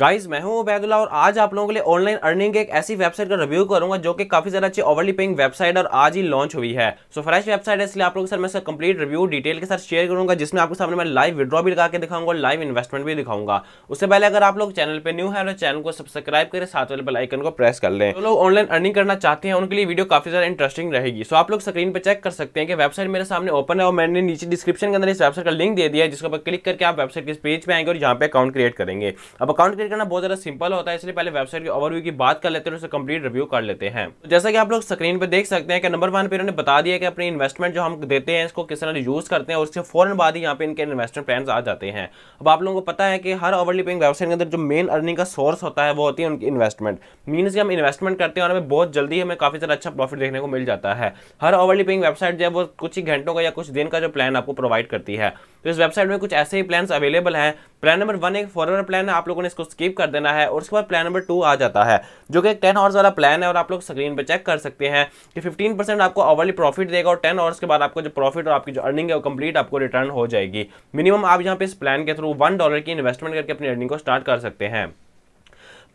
guys मैं हूं उबैदुल्ला और आज आप लोगों के लिए ऑनलाइन अर्निंग एक ऐसी वेबसाइट का रिव्यू करूंगा जो कि काफी ज्यादा अच्छी ओवरली पेइंग वेबसाइट और आज ही लॉन्च हुई है सो फ्रेश वेबसाइट है इसलिए आप लोग सर मैं कंप्लीट रिव्यू डिटेल के साथ शेयर करूंगा जिसमें आपको सामने मैं लाइव विड्रॉ भी लगा के दिखाऊंगा लाइव इन्वेस्टमेंट भी दिखाऊंगा उससे पहले अगर आप लोग चैनल पर न्यू है तो चैनल को सब्सक्राइब करें साथ वाले बेलाइकन को प्रेस कर लें जो लोग ऑनलाइन अर्निंग करना चाहते हैं उनके लिए वीडियो काफी ज्यादा इंटरेस्टिंग रहेगी सो आप लोग स्क्रीन पर चेक कर सकते हैं कि वेबसाइट मेरे सामने ओपन है और मैंने नीचे डिस्क्रिप्शन के अंदर इस वेबसाइट का लिंक दे दिया है जिसको क्लिक करके आप वेबसाइट के पेज पर आएंगे और यहाँ पे अकाउंट क्रिएट करेंगे अब अकाउंट क्रिएट करना बहुत ज़्यादा सिंपल होता है इसलिए पहले वेबसाइट की ओवरव्यू की बात कर लेते हैं उसे कंप्लीट रिव्यू कर लेते हैं तो जैसा कि आप लोग स्क्रीन पर देख सकते हैं कि नंबर वन पे इन्होंने बता दिया कि अपनी इन्वेस्टमेंट जो हम देते हैं इसको किस तरह यूज़ करते हैं और उसके फौरन बाद ही यहाँ पे इनके इन्वेस्टमेंट प्लान आ जाते हैं अब आप लोगों को पता है कि हर ओवरली पेइंग वेबसाइट के अंदर जो मेन अर्निंग का सोर्स होता है वो होती है उनकी इन्वेस्टमेंट मीनस कि हम इन्वेस्टमेंट करते हैं और हमें बहुत जल्दी हमें काफ़ी सारा अच्छा प्रॉफिट देखने को मिल जाता है हर ओवरली पेइंग वेबसाइट जो है वो कुछ ही घंटों का या कुछ दिन का जो प्लान आपको प्रोवाइड करती है तो इस वेबसाइट में कुछ ऐसे ही प्लान अवेलेबल है प्लान नंबर वन एक फॉरवर्ड प्लान है आप लोगों ने इसको स्किप कर देना है और उसके बाद प्लान नंबर टू आ जाता है जो कि एक टेन आवर्स वाला प्लान है और आप लोग स्क्रीन पर चेक कर सकते हैं कि फिफ्टीन परसेंट आपको ऑवरली प्रॉफिट देगा और टेन आवर्स के बाद आपको जो प्रॉफिट और आपकी जो अर्निंग है वो कंप्लीट आपको रिटर्न हो जाएगी मिनिमम आप यहाँ पे इस प्लान के थ्रू वन डॉलर की इन्वेस्टमेंट करके अपनी अर्निंग को स्टार्ट कर सकते हैं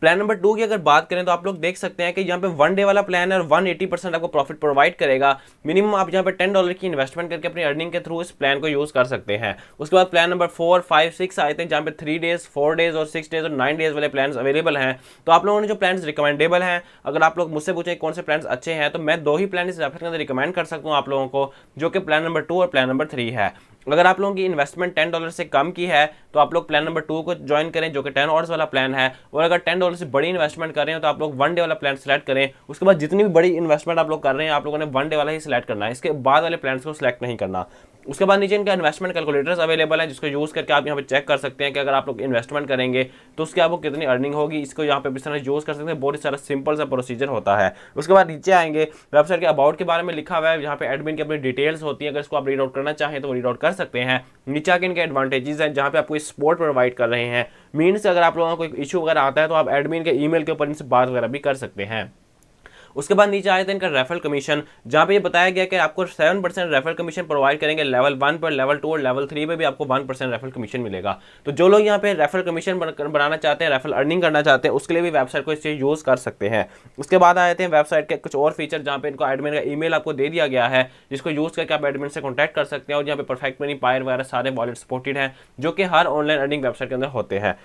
प्लान नंबर टू की अगर बात करें तो आप लोग देख सकते हैं कि यहाँ पे वन डे वाला प्लान है और वन एटी परसेंट आपको प्रॉफिट प्रोवाइड करेगा मिनिमम आप यहाँ पे टेन डॉलर की इन्वेस्टमेंट करके अपनी अर्निंग के थ्रू इस प्लान को यूज़ कर सकते हैं उसके बाद plan number four five six आए थे जहाँ पे थ्री डेज फोर डेज और सिक्स डेज और नाइन डेज वाले प्लान अवेलेबल हैं तो आप लोगों ने जो प्लान रिकमेंडेबल हैं अगर आप लोग मुझसे पूछें कौन से प्लान अच्छे हैं तो मैं दो ही प्लान रेफर रिकमेंड कर सकता हूँ आप लोगों को जो कि प्लान नंबर टू और प्लान नंबर थ्री है अगर आप लोगों की इन्वेस्टमेंट टेन डॉलर से कम की है तो आप लोग प्लान नंबर टू को ज्वाइन करें जो कि टेन ऑर्स वाला प्लान है और अगर टेन डॉलर से बड़ी इन्वेस्टमेंट कर रहे हैं तो आप लोग वन डे वाला प्लान सेलेक्ट करें उसके बाद जितनी भी बड़ी इन्वेस्टमेंट आप लोग कर रहे हैं आप लोगों ने वन डे वाला ही सिलेक्ट करना है इसके बाद वाले प्लान को सिलेक्ट नहीं करना उसके बाद नीचे इनका इन्वेस्टमेंट कैलकुलेटर्स अवेलेबल हैं जिसको यूज़ करके आप यहाँ पे चेक कर सकते हैं कि अगर आप लोग इन्वेस्टमेंट करेंगे तो उसके आपको कितनी अर्निंग होगी इसको यहाँ पे इस तरह यूज़ कर सकते हैं बहुत ही सारा सिंपल सा प्रोसीजर होता है उसके बाद नीचे आएंगे वेबसाइट के अबाउट के बारे में लिखा हुआ है जहाँ पे एडमिन की अपनी डिटेल्स होती है अगर इसको आप रीड आउट करना चाहें तो रीड आउट कर सकते हैं नीचे आके इनके एडवांटेजेस हैं जहाँ पे आपको सपोर्ट प्रोवाइड कर रहे हैं मीन्स अगर आप लोगों को इशू वगैरह आता है तो आप एडमिन के ई के ऊपर इनसे बात वगैरह भी कर सकते हैं उसके बाद नीचे आए थे इनका रेफरल कमीशन जहाँ पे ये बताया गया कि आपको seven percent referral commission provide करेंगे लेवल वन पर लेवल टू और लेवल थ्री पर भी आपको वन परसेंट रेफरल कमीशन मिलेगा तो जो लोग यहाँ पे रेफरल कमीशन बनाना चाहते हैं रेफरल अर्निंग करना चाहते हैं उसके लिए भी वेबसाइट को इससे यूज़ कर सकते हैं उसके बाद आए थे वेबसाइट के कुछ और फीचर जहाँ पे इनको एडमिन का ई आपको दे दिया गया है जिसको यूज़ करके आप एडमिन से कॉन्टैक्ट कर सकते हैं और यहाँ पे परफेक्ट मनी पायर वगैरह सारे वॉलेट सपोर्टेड हैं जो कि हर ऑनलाइन अर्निंग वेबसाइट के अंदर होते हैं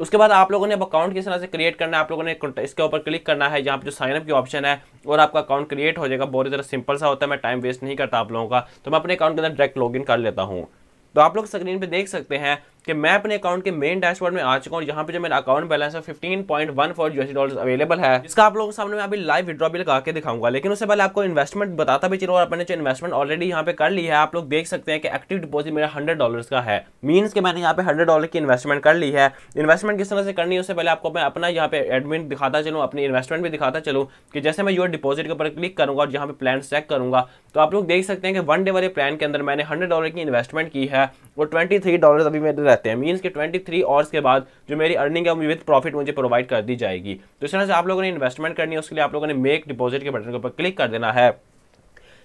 उसके बाद आप लोगों ने अब अकाउंट किस तरह से क्रिएट करना है आप लोगों ने इसके ऊपर क्लिक करना है यहाँ पर जो साइन अप की ऑप्शन है और आपका अकाउंट क्रिएट हो जाएगा बहुत ही ज़रा सिंपल सा होता है मैं टाइम वेस्ट नहीं करता आप लोगों का तो मैं अपने अकाउंट के अंदर डायरेक्ट लॉग कर लेता हूँ तो आप लोग स्क्रीन पर देख सकते हैं कि मैं अपने अकाउंट के मेन डैशबोर्ड में आ चुका हूँ यहाँ पे जो मेरा अकाउंट बैलेंस है fifteen point one four USD dollar available है इसका आप लोगों के सामने मैं अभी लाइव विद्रॉ भी लगा के दिखाऊंगा लेकिन उससे पहले आपको इन्वेस्टमेंट बताता भी चलो और अपने जो इन्वेस्टमेंट ऑलरेडी यहाँ पे कर ली है आप लोग देख सकते हैं कि एक्टिव डिपोजिट मेरा हंड्रेड डॉलर का है मीनस कि मैंने यहाँ पे हंड्रेड डॉलर की इन्वेस्टमेंट कर ली है इन्वेस्टमेंट किस तरह से करनी है उससे पहले आपको मैं अपना यहाँ पे एडमिट दिखाता चलूँ अपनी इन्वेस्टमेंट भी दिखाता चलूँ कि जैसे मैं यूर डिपोजिट के ऊपर क्लिक करूँगा और यहाँ पे प्लान चेक करूँगा तो आप लोग देख सकते हैं कि वन डे वाले प्लान के अंदर मैंने हंड्रेड डॉलर की इन्वेस्टमेंट की है और ट्वेंटी डॉलर अभी मेरे रहते हैं मीन्स के 23 थ्री आवर्स के बाद जो मेरी अर्निंग है विद प्रॉफिट मुझे प्रोवाइड कर दी जाएगी तो इस तरह से आप लोगों ने इन्वेस्टमेंट करनी है उसके लिए आप लोगों ने मेक डिपॉजिट के बटन के ऊपर क्लिक कर देना है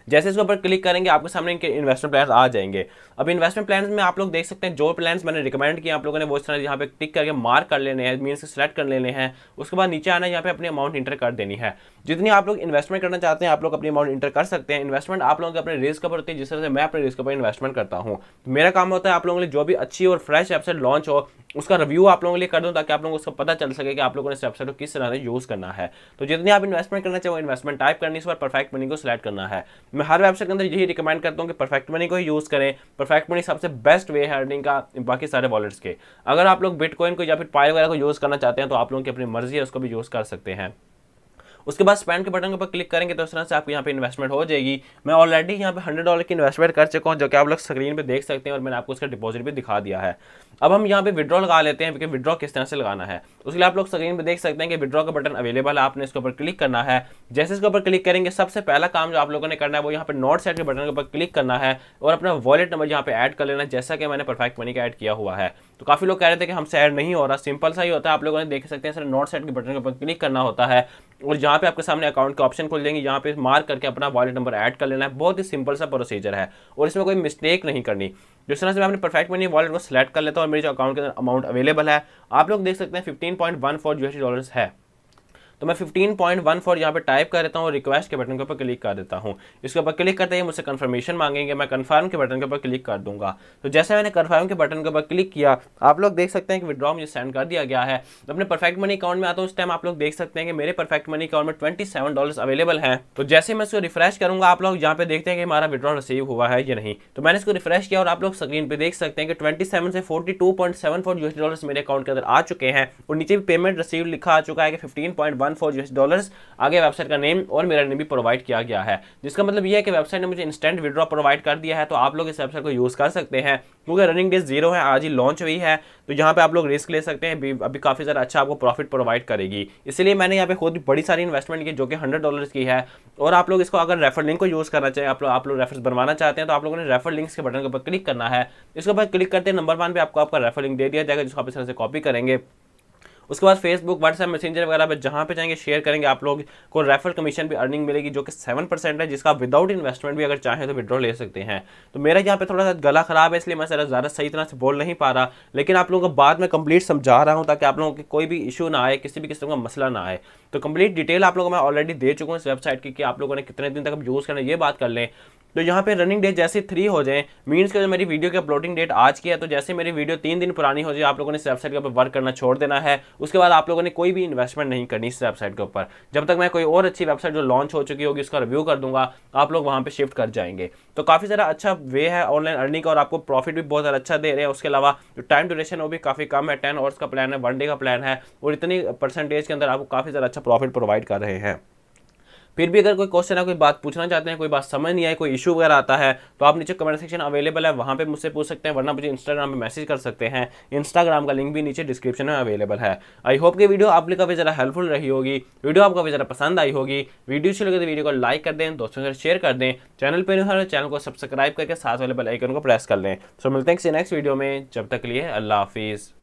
जैसे इसके ऊपर क्लिक करेंगे आपके सामने इनके इन्वेस्टमेंट प्लान आ जाएंगे अब इन्वेस्टमेंट प्लान में आप लोग देख सकते हैं जो प्लान मैंने रिकमेंड किया आप लोगों ने वो तरह यहाँ पे क्लिक करके मार्क कर लेने हैं मीन सेलेक्ट कर लेने हैं उसके बाद नीचे आना यहाँ पे अपनी अमाउंट इंटर कर देनी है जितनी आप लोग इन्वेस्टमेंट करना चाहते हैं आप लोग अपनी अमाउंट इंटर कर सकते हैं इन्वेस्टमेंट आप लोगों के अपने रिस्क पर होती है जिस तरह से मैं अपने रिस्क पर इन्वेस्टमेंट करता हूँ मेरा काम होता है आप लोगों के लिए जो भी अच्छी और फ्रेश वेबसाइट लॉन्च हो उसका रिव्यू आप लोगों के लिए कर दूँ ताकि आप लोगों को उसका पता चल सके कि आप लोगों ने इस वेबसाइट को किस तरह से यूज़ करना है तो जितनी आप इन्वेस्टमेंट करना चाहे वो इन्वेस्टमेंट टाइप करनी इस पर परफेक्ट मनी को सिलेक्ट करना है मैं हर वेबसाइट के अंदर यही रिकमेंड करता हूँ कि परफेक्ट मनी को ही यूज़ करें परफेक्ट मनी सबसे बेस्ट वे है अर्निंग का बाकी सारे वॉलेट्स के अगर आप लोग बिटकॉइन को या फिर पाए वगैरह को यूज़ करना चाहते हैं तो आप लोगों की अपनी मर्जी है उसको भी यूज़ कर सकते हैं उसके बाद स्पेंड के बटन के ऊपर क्लिक करेंगे तो इस तरह से आपको यहाँ पे इन्वेस्टमेंट हो जाएगी मैं ऑलरेडी यहाँ पे हंड्रेड डॉलर की इन्वेस्टमेंट कर चुका हूँ जो कि आप लोग स्क्रीन पर देख सकते हैं और मैंने आपको उसका डिपॉजिट भी दिखा दिया है अब हम यहाँ पे विड्रॉ लगा लेते हैं कि विड्रॉ किस तरह से लगाना है उसके लिए आप लोग स्क्रीन पर देख सकते हैं कि विड्रॉ का बटन अवेलेबल है आपने इसके ऊपर क्लिक करना है जैसे इसके ऊपर क्लिक करेंगे सबसे पहला काम जो आप लोगों ने करना है वो यहाँ पर नोट सेट के बटन के ऊपर क्लिक करना है और अपना वॉलेट नंबर यहाँ पे ऐड कर लेना जैसा कि मैंने परफेक्ट मनी का ऐड किया हुआ है तो काफ़ी लोग कह रहे थे कि हमसे ऐड नहीं हो रहा सिंपल सा ही होता है आप लोगों ने देख सकते हैं सर नॉट सेट के बटन के ऊपर क्लिक करना होता है और जहाँ पे आपके सामने अकाउंट के ऑप्शन खुल जाएंगे यहाँ पे मार्क करके अपना वॉलेट नंबर ऐड कर लेना है बहुत ही सिंपल सा प्रोसीजर है और इसमें कोई मिस्टेक नहीं करनी जिस तरह से मैं अपने परफेक्ट मनी वॉलेट को सिलेक्ट कर लेता हूँ और मेरे जो अकाउंट के अंदर अमाउंट अवेलेबल है आप लोग देख सकते हैं fifteen point one four dollars है तो मैं वन फोर यहाँ पर टाइप कर देता हूँ रिक्वेस्ट के बटन के ऊपर क्लिक कर देता हूँ इसके ऊपर क्लिक करते ही मुझसे कन्फर्मेशन मांगेंगे मैं कन्फर्म के बटन के ऊपर क्लिक कर दूंगा तो जैसे मैंने कन्फर्म के बटन के ऊपर क्लिक किया आप लोग देख सकते हैं कि विड्रॉ मुझे सेंड कर दिया गया है तो अपने परफेक्ट मनी अकाउंट में आता हूँ उस टाइम आप लोग देख सकते हैं कि मेरे परफेक्ट मनी अकाउंट में ट्वेंटी सेवन डॉलर अवेलेबल है तो जैसे मैं इसको रिफ्रेश करूंगा आप लोग यहाँ पे देखते हैं कि हमारा विड्रॉ रिसीव हुआ है या नहीं तो मैंने इसको रिफ्रेश किया और आप लोग स्क्रीन पर देख सकते हैं कि सेवन से फोर यूएसडी डॉलर मेरे अकाउंट के अंदर आ चुके हैं और नीचे भी पेमेंट रिसीव लिखा आ चुका है कि 15.1 वन फॉर यूएस डॉलर्स आगे वेबसाइट का नेम और मेरा नेम भी प्रोवाइड किया गया है जिसका मतलब यह है कि वेबसाइट ने मुझे इंस्टेंट विड्रॉ प्रोवाइड कर दिया है तो आप लोग इस वेबसाइट को यूज़ कर सकते हैं क्योंकि रनिंग डेज जीरो है आज ही लॉन्च हुई है तो यहाँ पे आप लोग रिस्क ले सकते हैं अभी काफ़ी ज़्यादा अच्छा आपको प्रॉफिट प्रोवाइड करेगी इसलिए मैंने यहाँ पे खुद बड़ी सारी इन्वेस्टमेंट की जो कि हंड्रेड डॉलर की है और आप लोग इसको अगर रेफर लिंक को यूज़ करना चाहिए आप लोग आप लोग रेफरेंस बनवाना चाहते हैं तो आप लोगों ने रेफर लिंक्स के बटन के ऊपर क्लिक करना है इसके ऊपर क्लिक करते हैं नंबर वन पर आपको आपका रेफर लिंक दे दिया जाएगा जिसको आप इस तरह से कॉपी करेंगे उसके बाद फेसबुक व्हाट्सएप मैसेंजर वगैरह पर जहाँ पे जाएंगे शेयर करेंगे आप लोग को रेफरल कमीशन भी अर्निंग मिलेगी जो कि सेवन परसेंट है जिसका विदाउट इन्वेस्टमेंट भी अगर चाहें तो विड्रॉ ले सकते हैं तो मेरा यहाँ पे थोड़ा सा गला खराब है इसलिए मैं सर ज़्यादा सही तरह से बोल नहीं पा रहा लेकिन आप लोगों को बाद में कंप्लीट समझा रहा हूँ ताकि आप लोगों के कोई भी इशू ना आए किसी भी किस्म का मसला ना आए तो कंप्लीट डिटेल आप लोगों को मैं ऑलरेडी दे चुका हूँ इस वेबसाइट की कि आप लोगों ने कितने दिन तक यूज़ करना ये बात कर लें तो यहाँ पे रनिंग डेट जैसे थ्री हो जाए मीन्स का जो मेरी वीडियो की अपलोडिंग डेट आज की है तो जैसे मेरी वीडियो तीन दिन पुरानी हो जाए आप लोगों ने इस वेबसाइट के ऊपर वर्क करना छोड़ देना है उसके बाद आप लोगों ने कोई भी इन्वेस्टमेंट नहीं करनी इस वेबसाइट के ऊपर जब तक मैं कोई और अच्छी वेबसाइट जो लॉन्च हो चुकी होगी उसका रिव्यू कर दूंगा आप लोग वहाँ पर शिफ्ट कर जाएंगे तो काफ़ी ज़्यादा अच्छा वे है ऑनलाइन अर्निंग का और आपको प्रॉफिट भी बहुत अच्छा दे रहे हैं उसके अलावा जो टाइम ड्यूरेशन वो भी काफ़ी कम है टेन आवर्स का प्लान है वन डे का प्लान है और इतनी परसेंटेज के अंदर आपको काफ़ी ज़्यादा अच्छा प्रॉफिट प्रोवाइड कर रहे हैं फिर भी अगर कोई क्वेश्चन है कोई बात पूछना चाहते हैं कोई बात समझ नहीं आई कोई इशू वगैरह आता है तो आप नीचे कमेंट सेक्शन अवेलेबल है वहाँ पर मुझसे पूछ सकते हैं वरना मुझे इंस्टाग्राम पर मैसेज कर सकते हैं इंस्टाग्राम का लिंक भी नीचे डिस्क्रिप्शन में अवेलेबल है आई होप कि वीडियो आप लोग काफ़ी ज़रा हेल्पफुल रही होगी वीडियो आपको काफ़ी ज़रा पसंद आई होगी वीडियो अच्छी लगे तो वीडियो को लाइक कर दें दोस्तों के साथ शेयर कर दें चैनल पर नहीं चैनल तो को सब्सक्राइब करके साथ वाले बेलाइकन आइकन को प्रेस कर लें सो मिलते हैं किसी नेक्स्ट वीडियो में जब तक लिए अल्लाह हाफिज़